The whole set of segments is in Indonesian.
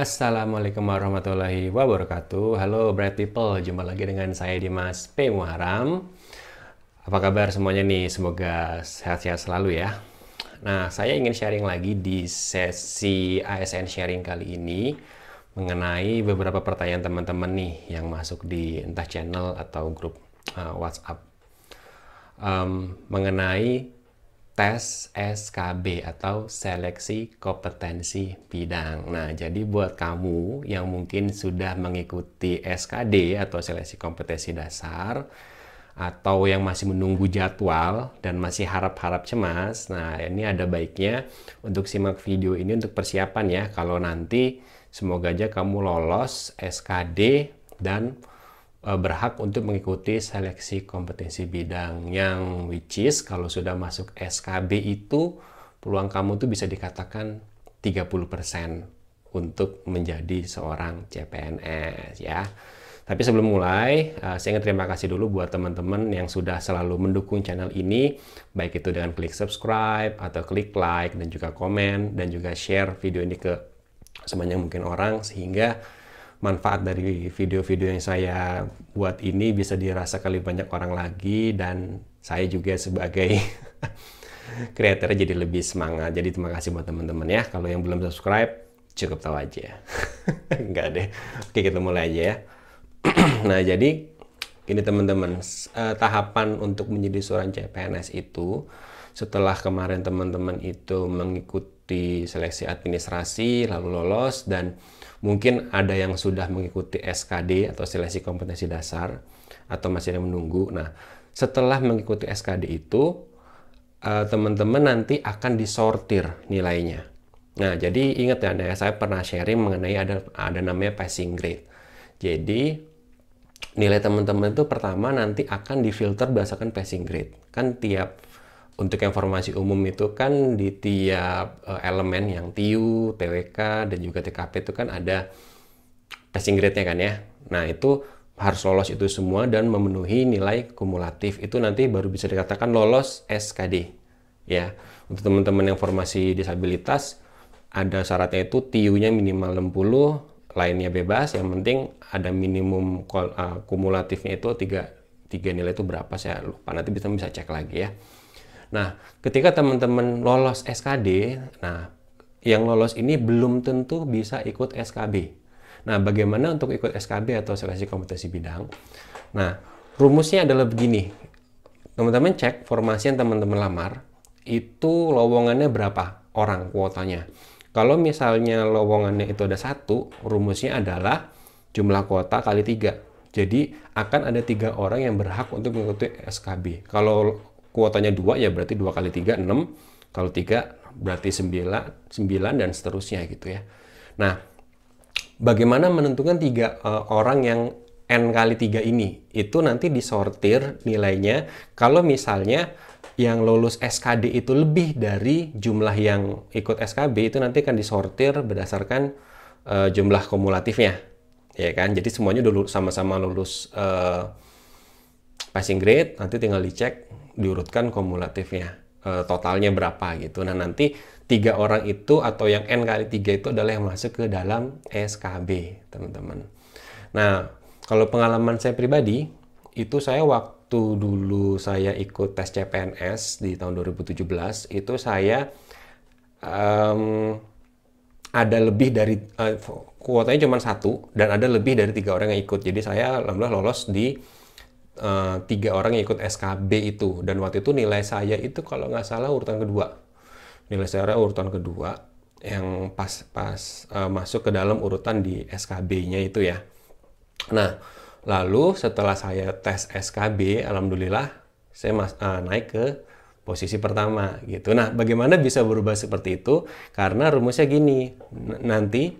Assalamualaikum warahmatullahi wabarakatuh. Halo Bright People, jumpa lagi dengan saya Dimas P. Muharam. Apa kabar semuanya nih? Semoga sehat-sehat selalu ya. Nah, saya ingin sharing lagi di sesi ASN sharing kali ini mengenai beberapa pertanyaan teman-teman nih yang masuk di entah channel atau grup uh, WhatsApp um, mengenai tes SKB atau seleksi kompetensi bidang. Nah, jadi buat kamu yang mungkin sudah mengikuti SKD atau seleksi kompetensi dasar atau yang masih menunggu jadwal dan masih harap-harap cemas, nah ini ada baiknya untuk simak video ini untuk persiapan ya kalau nanti semoga aja kamu lolos SKD dan Eh, berhak untuk mengikuti seleksi kompetensi bidang yang which is kalau sudah masuk SKB itu peluang kamu tuh bisa dikatakan 30% untuk menjadi seorang CPNS ya. Tapi sebelum mulai, eh, saya ingin terima kasih dulu buat teman-teman yang sudah selalu mendukung channel ini, baik itu dengan klik subscribe atau klik like dan juga komen dan juga share video ini ke sebanyak mungkin orang sehingga manfaat dari video-video yang saya buat ini bisa dirasa kali banyak orang lagi dan saya juga sebagai kreator jadi lebih semangat. Jadi terima kasih buat teman-teman ya. Kalau yang belum subscribe cukup tahu aja. Enggak deh. Oke kita mulai aja ya. nah jadi ini teman-teman eh, tahapan untuk menjadi seorang CPNS itu setelah kemarin teman-teman itu mengikuti seleksi administrasi lalu lolos dan Mungkin ada yang sudah mengikuti SKD atau seleksi kompetensi dasar atau masih ada yang menunggu. Nah, setelah mengikuti SKD itu eh, teman-teman nanti akan disortir nilainya. Nah, jadi ingat ya, saya pernah sharing mengenai ada ada namanya passing grade. Jadi nilai teman-teman itu pertama nanti akan difilter berdasarkan passing grade. Kan tiap untuk informasi umum itu kan di tiap uh, elemen yang TIU, TWK, dan juga TKP itu kan ada passing grade-nya kan ya. Nah itu harus lolos itu semua dan memenuhi nilai kumulatif itu nanti baru bisa dikatakan lolos SKD ya untuk teman-teman yang formasi disabilitas ada syaratnya itu TIU-nya minimal 60 lainnya bebas yang penting ada minimum eh, kumulatifnya itu 3, tiga nilai itu berapa saya lupa nanti bisa bisa cek lagi ya Nah, ketika teman-teman lolos SKD, nah yang lolos ini belum tentu bisa ikut SKB. Nah, bagaimana untuk ikut SKB atau seleksi kompetensi bidang? Nah, rumusnya adalah begini. Teman-teman cek formasi yang teman-teman lamar, itu lowongannya berapa orang kuotanya. Kalau misalnya lowongannya itu ada satu, rumusnya adalah jumlah kuota kali tiga. Jadi akan ada tiga orang yang berhak untuk mengikuti SKB. Kalau kuotanya dua ya berarti dua kali tiga enam kalau tiga berarti sembilan sembilan dan seterusnya gitu ya nah bagaimana menentukan tiga uh, orang yang n kali tiga ini itu nanti disortir nilainya kalau misalnya yang lulus SKD itu lebih dari jumlah yang ikut SKB itu nanti akan disortir berdasarkan uh, jumlah kumulatifnya ya kan jadi semuanya dulu sama-sama lulus uh, passing grade nanti tinggal dicek diurutkan kumulatifnya eh, totalnya berapa gitu nah nanti tiga orang itu atau yang n kali tiga itu adalah yang masuk ke dalam SKB teman-teman nah kalau pengalaman saya pribadi itu saya waktu dulu saya ikut tes CPNS di tahun 2017 itu saya um, ada lebih dari uh, kuotanya cuma satu dan ada lebih dari tiga orang yang ikut jadi saya alhamdulillah lolos di Eh, tiga orang yang ikut SKB itu dan waktu itu nilai saya itu kalau nggak salah urutan kedua nilai saya urutan kedua yang pas-pas uh, eh, masuk ke dalam urutan di SKB-nya itu ya nah lalu setelah saya tes SKB alhamdulillah saya mas uh, naik ke posisi pertama gitu nah bagaimana bisa berubah seperti itu karena rumusnya gini nanti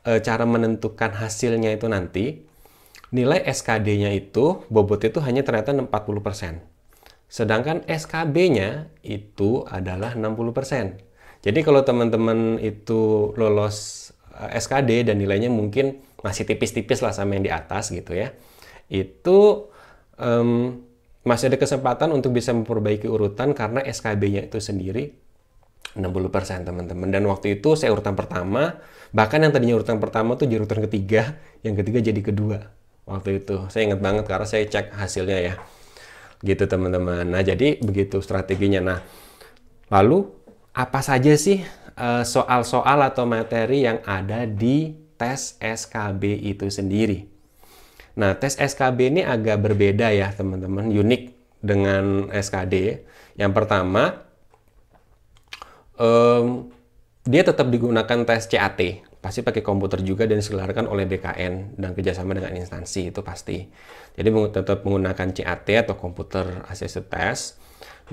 cara menentukan hasilnya itu nanti nilai SKD-nya itu bobotnya itu hanya ternyata 40%. Sedangkan SKB-nya itu adalah 60%. Jadi kalau teman-teman itu lolos eh, SKD dan nilainya mungkin masih tipis-tipis lah sama yang di atas gitu ya. Itu um, masih ada kesempatan untuk bisa memperbaiki urutan karena SKB-nya itu sendiri 60% teman-teman. Dan waktu itu saya urutan pertama, bahkan yang tadinya urutan pertama tuh jadi urutan ketiga, yang ketiga jadi kedua waktu itu. Saya ingat banget karena saya cek hasilnya ya. Gitu teman-teman. Nah jadi begitu strateginya. Nah lalu apa saja sih eh, soal-soal atau materi yang ada di tes SKB itu sendiri? Nah tes SKB ini agak berbeda ya teman-teman. Unik dengan SKD. Yang pertama um, dia tetap digunakan tes CAT pasti pakai komputer juga dan diselenggarakan oleh BKN dan kerjasama dengan instansi itu pasti. Jadi tetap menggunakan CAT atau komputer Assisted Test.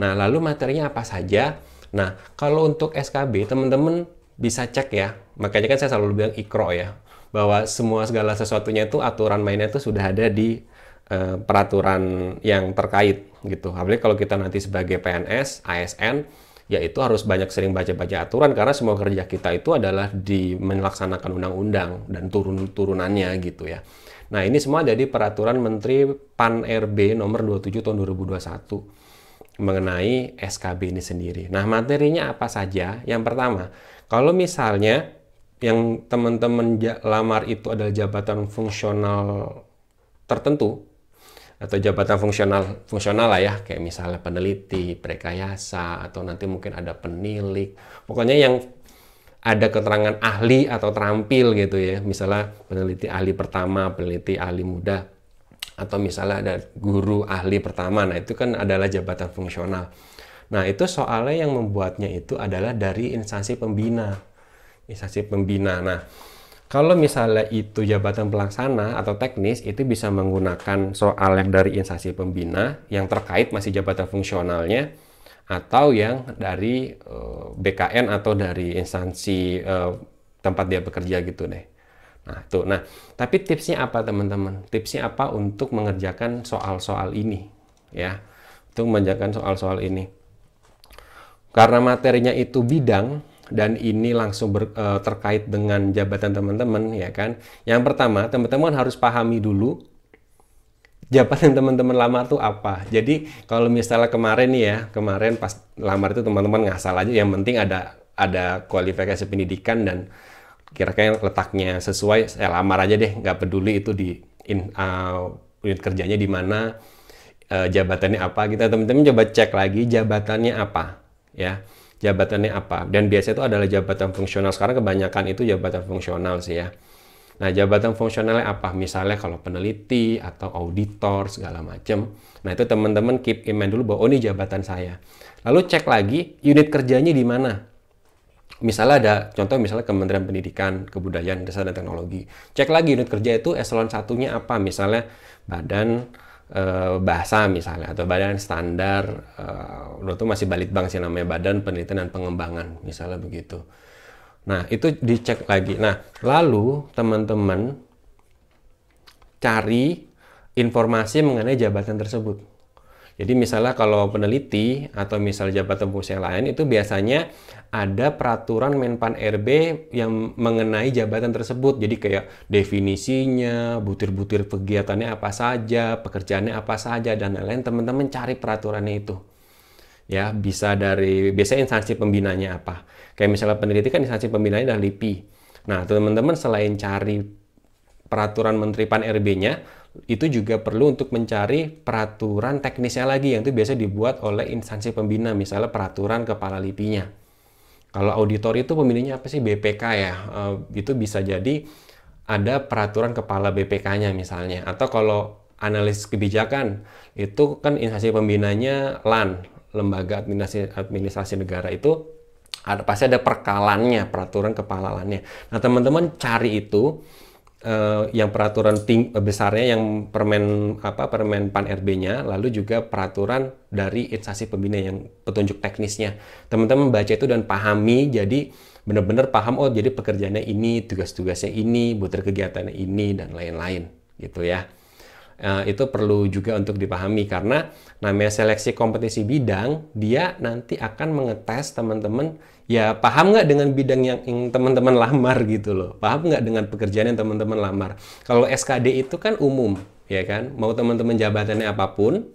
Nah, lalu materinya apa saja? Nah, kalau untuk SKB, teman-teman bisa cek ya. Makanya kan saya selalu bilang ikro ya, bahwa semua segala sesuatunya itu aturan mainnya itu sudah ada di uh, peraturan yang terkait gitu. Apalagi kalau kita nanti sebagai PNS, ASN, yaitu harus banyak sering baca-baca aturan karena semua kerja kita itu adalah di melaksanakan undang-undang dan turun-turunannya gitu ya. Nah, ini semua jadi peraturan Menteri PAN RB nomor 27 tahun 2021 mengenai SKB ini sendiri. Nah, materinya apa saja? Yang pertama, kalau misalnya yang teman-teman lamar itu adalah jabatan fungsional tertentu, atau jabatan fungsional fungsional lah ya kayak misalnya peneliti, prekayasa atau nanti mungkin ada penilik. Pokoknya yang ada keterangan ahli atau terampil gitu ya. Misalnya peneliti ahli pertama, peneliti ahli muda atau misalnya ada guru ahli pertama. Nah, itu kan adalah jabatan fungsional. Nah, itu soalnya yang membuatnya itu adalah dari instansi pembina. Instansi pembina. Nah, kalau misalnya itu jabatan pelaksana atau teknis, itu bisa menggunakan soal yang dari instansi pembina yang terkait masih jabatan fungsionalnya atau yang dari eh, BKN atau dari instansi eh, tempat dia bekerja gitu deh. Nah, tuh. Nah, tapi tipsnya apa teman-teman? Tipsnya apa untuk mengerjakan soal-soal ini? Ya. Untuk mengerjakan soal-soal ini. Karena materinya itu bidang, dan ini langsung ber, e, terkait dengan jabatan teman-teman ya kan. Yang pertama, teman-teman harus pahami dulu jabatan teman-teman lamar tuh apa. Jadi kalau misalnya kemarin nih ya, kemarin pas lamar itu teman-teman ngasal aja yang penting ada ada kualifikasi pendidikan dan kira-kira letaknya sesuai saya lamar aja deh, nggak peduli itu di in, uh, unit kerjanya di mana uh, jabatannya apa. Kita teman-teman coba cek lagi jabatannya apa ya jabatannya apa. Dan biasanya itu adalah jabatan fungsional. Sekarang kebanyakan itu jabatan fungsional sih ya. Nah, jabatan fungsionalnya apa? Misalnya kalau peneliti atau auditor segala macam. Nah, itu teman-teman keep in mind dulu bahwa oh ini jabatan saya. Lalu cek lagi unit kerjanya di mana. Misalnya ada contoh misalnya Kementerian Pendidikan, Kebudayaan, Desa dan Teknologi. Cek lagi unit kerja itu eselon satunya apa? Misalnya Badan Eh, bahasa misalnya atau badan standar uh, lo tuh masih balik bank sih namanya badan penelitian dan pengembangan misalnya begitu nah itu dicek lagi nah lalu teman-teman cari informasi mengenai jabatan tersebut jadi misalnya kalau peneliti atau misalnya jabatan fungsi yang lain itu biasanya ada peraturan Menpan RB yang mengenai jabatan tersebut. Jadi kayak definisinya, butir-butir kegiatannya apa saja, pekerjaannya apa saja dan lain-lain. Teman-teman cari peraturannya itu. Ya, bisa dari biasanya instansi pembinanya apa. Kayak misalnya peneliti kan instansi pembinanya adalah LIPI. Nah, teman-teman selain cari peraturan Menteri PAN RB-nya, itu juga perlu untuk mencari peraturan teknisnya lagi yang itu biasa dibuat oleh instansi pembina misalnya peraturan kepala lipinya kalau auditor itu pembinanya apa sih BPK ya uh, itu bisa jadi ada peraturan kepala BPK-nya misalnya atau kalau analis kebijakan itu kan instansi pembinanya LAN lembaga administrasi, administrasi negara itu ada pasti ada perkalannya peraturan kepala LAN-nya nah teman-teman cari itu uh, yang peraturan ting eh, besarnya yang permen apa permen pan RB-nya lalu juga peraturan dari instansi pembina yang petunjuk teknisnya teman-teman baca itu dan pahami jadi benar-benar paham oh jadi pekerjaannya ini tugas-tugasnya ini butir kegiatannya ini dan lain-lain gitu ya Eh, itu perlu juga untuk dipahami karena namanya seleksi kompetisi bidang dia nanti akan mengetes teman-teman ya paham nggak dengan bidang yang, yang teman-teman lamar gitu loh paham nggak dengan pekerjaan yang teman-teman lamar kalau SKD itu kan umum ya kan mau teman-teman jabatannya apapun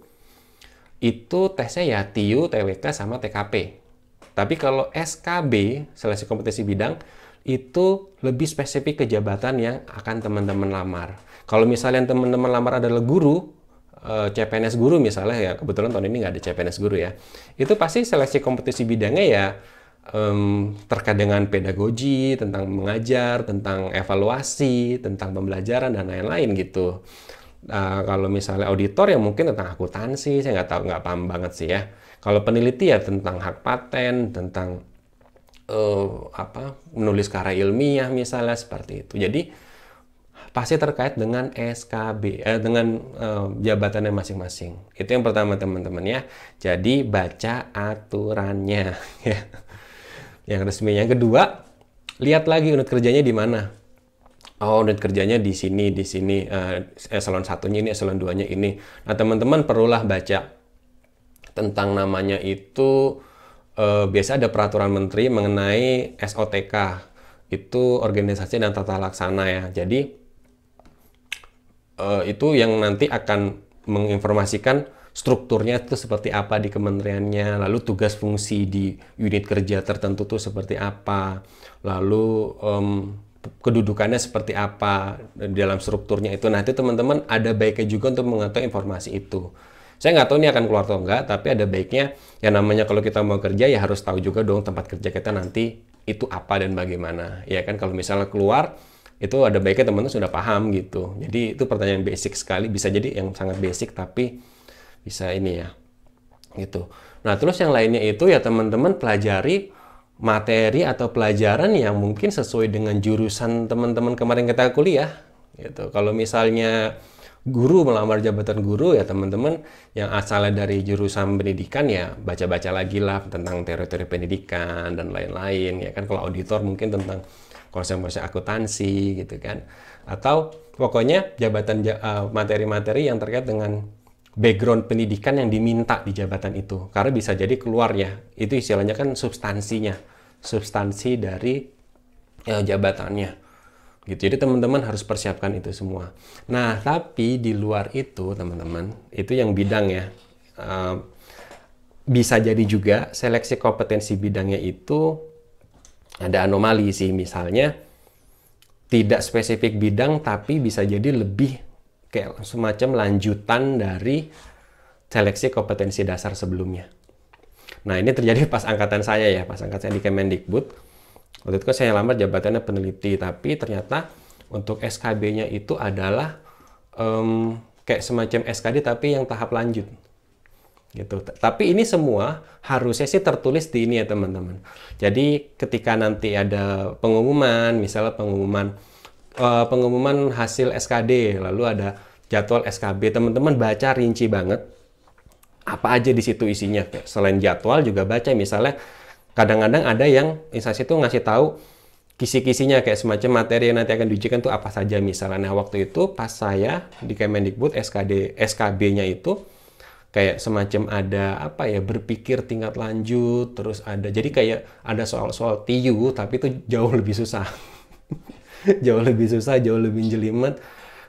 itu tesnya ya TIU, TWK sama TKP tapi kalau SKB seleksi kompetisi bidang itu lebih spesifik ke jabatan yang akan teman-teman lamar. Kalau misalnya teman-teman lamar adalah guru, eh, CPNS guru misalnya ya, kebetulan tahun ini nggak ada CPNS guru ya, itu pasti seleksi kompetisi bidangnya ya um, terkait dengan pedagogi, tentang mengajar, tentang evaluasi, tentang pembelajaran dan lain-lain gitu. Uh, kalau misalnya auditor ya mungkin tentang akuntansi, saya nggak tahu nggak paham banget sih ya. Kalau peneliti ya tentang hak paten, tentang uh, apa menulis karya ilmiah misalnya seperti itu. Jadi pasti terkait dengan SKB eh, dengan uh, jabatannya masing-masing. Itu yang pertama teman-teman ya. Jadi baca aturannya ya. yang resminya Yang kedua, lihat lagi unit kerjanya di mana. Oh, unit kerjanya di sini, di sini eh, eselon satunya ini, eselon duanya ini. Nah, teman-teman perlulah baca tentang namanya itu eh, biasa ada peraturan menteri mengenai SOTK itu organisasi dan tata laksana ya. Jadi eh, itu yang nanti akan menginformasikan strukturnya itu seperti apa di kementeriannya, lalu tugas fungsi di unit kerja tertentu itu seperti apa, lalu um, kedudukannya seperti apa di dalam strukturnya itu. nanti teman-teman ada baiknya juga untuk mengetahui informasi itu. Saya nggak tahu ini akan keluar atau enggak, tapi ada baiknya ya namanya kalau kita mau kerja ya harus tahu juga dong tempat kerja kita nanti itu apa dan bagaimana. Ya kan kalau misalnya keluar itu ada baiknya teman-teman sudah paham gitu. Jadi itu pertanyaan basic sekali, bisa jadi yang sangat basic tapi bisa ini ya. Gitu. Nah, terus yang lainnya itu ya teman-teman pelajari materi atau pelajaran yang mungkin sesuai dengan jurusan teman-teman kemarin kita kuliah gitu. Kalau misalnya guru melamar jabatan guru ya teman-teman yang asalnya dari jurusan pendidikan ya baca-baca lagi lah tentang teori-teori pendidikan dan lain-lain ya kan kalau auditor mungkin tentang konsep-konsep akuntansi gitu kan atau pokoknya jabatan eh, materi-materi uh, yang terkait dengan background pendidikan yang diminta di jabatan itu karena bisa jadi keluar ya itu istilahnya kan substansinya substansi dari ya, jabatannya gitu. Jadi teman-teman harus persiapkan itu semua. Nah, tapi di luar itu teman-teman, itu yang bidang ya. Uh, bisa jadi juga seleksi kompetensi bidangnya itu ada anomali sih misalnya tidak spesifik bidang tapi bisa jadi lebih kayak semacam lanjutan dari seleksi kompetensi dasar sebelumnya. Nah, ini terjadi pas angkatan saya ya, pas angkatan saya di Kemendikbud Waktu itu kan saya lamar jabatannya peneliti, tapi ternyata untuk SKB-nya itu adalah um, kayak semacam SKD tapi yang tahap lanjut gitu. Tapi ini semua harusnya sih tertulis di ini ya teman-teman. Jadi ketika nanti ada pengumuman, misalnya pengumuman uh, pengumuman hasil SKD, lalu ada jadwal SKB, teman-teman baca rinci banget apa aja di situ isinya. Selain jadwal juga baca misalnya kadang-kadang ada yang instansi itu ngasih tahu kisi-kisinya kayak semacam materi yang nanti akan diujikan tuh apa saja misalnya. Nah, waktu itu pas saya di Kemendikbud SKD SKB-nya itu kayak semacam ada apa ya berpikir tingkat lanjut terus ada jadi kayak ada soal-soal TIU tapi itu jauh lebih susah. jauh lebih susah, jauh lebih jelimet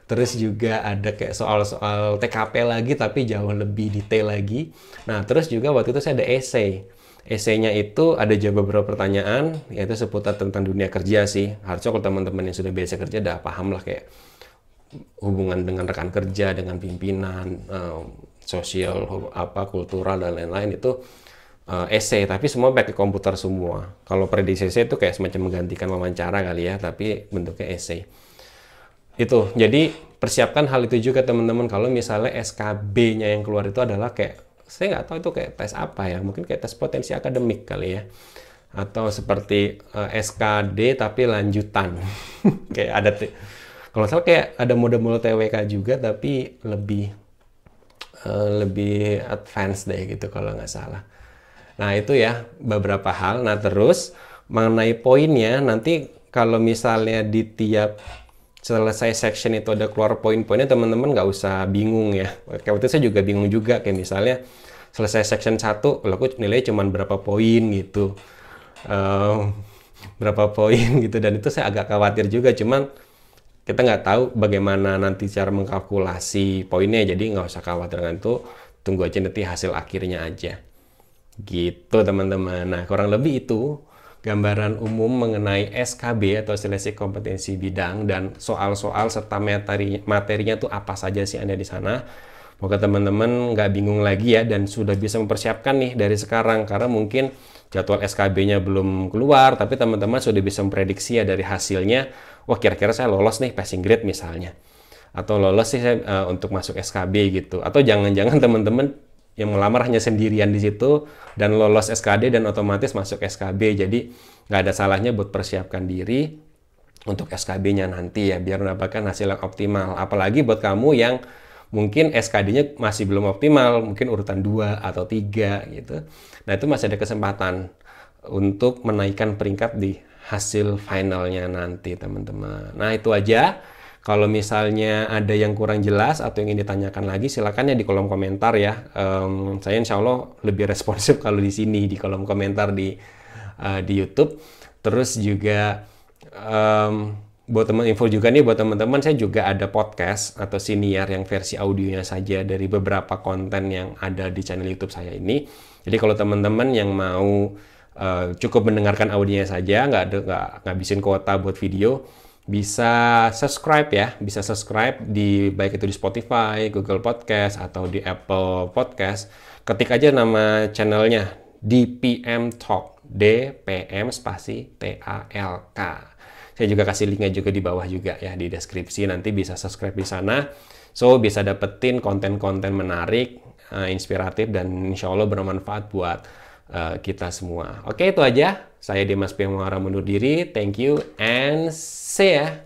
terus juga ada kayak soal-soal TKP lagi tapi jauh lebih detail lagi. Nah, terus juga waktu itu saya ada essay. Essaynya itu ada jawab beberapa pertanyaan, yaitu seputar tentang dunia kerja sih. Harusnya kalau teman-teman yang sudah biasa kerja udah paham lah kayak hubungan dengan rekan kerja, dengan pimpinan, um, sosial, apa kultural dan lain-lain itu uh, essay tapi semua pakai komputer semua. Kalau prediksi itu kayak semacam menggantikan wawancara kali ya, tapi bentuknya essay itu jadi persiapkan hal itu juga teman-teman kalau misalnya SKB-nya yang keluar itu adalah kayak saya nggak tahu itu kayak tes apa ya mungkin kayak tes potensi akademik kali ya atau seperti uh, eh, SKD tapi lanjutan kayak ada kalau saya kayak ada mode-mode TWK juga tapi lebih uh, lebih advance deh gitu kalau nggak salah nah itu ya beberapa hal nah terus mengenai poinnya nanti kalau misalnya di tiap Selesai section itu ada keluar poin-poinnya teman-teman nggak usah bingung ya kayak waktu itu saya juga bingung juga kayak misalnya selesai section 1 kalau aku nilai cuma berapa poin gitu um, berapa poin gitu dan itu saya agak khawatir juga cuman kita nggak tahu bagaimana nanti cara mengkalkulasi poinnya jadi nggak usah khawatir dengan itu tunggu aja nanti hasil akhirnya aja gitu teman-teman nah kurang lebih itu gambaran umum mengenai SKB atau seleksi kompetensi bidang dan soal-soal serta materi materinya tuh apa saja sih Anda di sana. Moga teman-teman nggak bingung lagi ya dan sudah bisa mempersiapkan nih dari sekarang karena mungkin jadwal SKB-nya belum keluar tapi teman-teman sudah bisa memprediksi ya dari hasilnya wah kira-kira saya lolos nih passing grade misalnya atau lolos sih saya, uh, untuk masuk SKB gitu atau jangan-jangan teman-teman yang melamar hanya sendirian di situ dan lolos SKD dan otomatis masuk SKB. Jadi nggak ada salahnya buat persiapkan diri untuk SKB-nya nanti ya biar mendapatkan hasil yang optimal. Apalagi buat kamu yang mungkin SKD-nya masih belum optimal, mungkin urutan 2 atau 3 gitu. Nah, itu masih ada kesempatan untuk menaikkan peringkat di hasil finalnya nanti, teman-teman. Nah, itu aja kalau misalnya ada yang kurang jelas atau yang ingin ditanyakan lagi, silakan ya di kolom komentar ya. Um, saya insya Allah lebih responsif kalau di sini di kolom komentar di uh, di YouTube. Terus juga um, buat teman info juga nih buat teman-teman saya juga ada podcast atau siniar yang versi audionya saja dari beberapa konten yang ada di channel YouTube saya ini. Jadi kalau teman-teman yang mau uh, cukup mendengarkan audionya saja, nggak nggak ngabisin kuota buat video, bisa subscribe ya, bisa subscribe di baik itu di Spotify, Google Podcast atau di Apple Podcast. Ketik aja nama channelnya DPM Talk, DPM spasi T A L K. Saya juga kasih linknya juga di bawah juga ya di deskripsi nanti bisa subscribe di sana. So bisa dapetin konten-konten menarik, eh, inspiratif dan insya Allah bermanfaat buat eh, kita semua. Oke itu aja. Saya Dimas Pemuara Muara mundur diri. Thank you and see ya.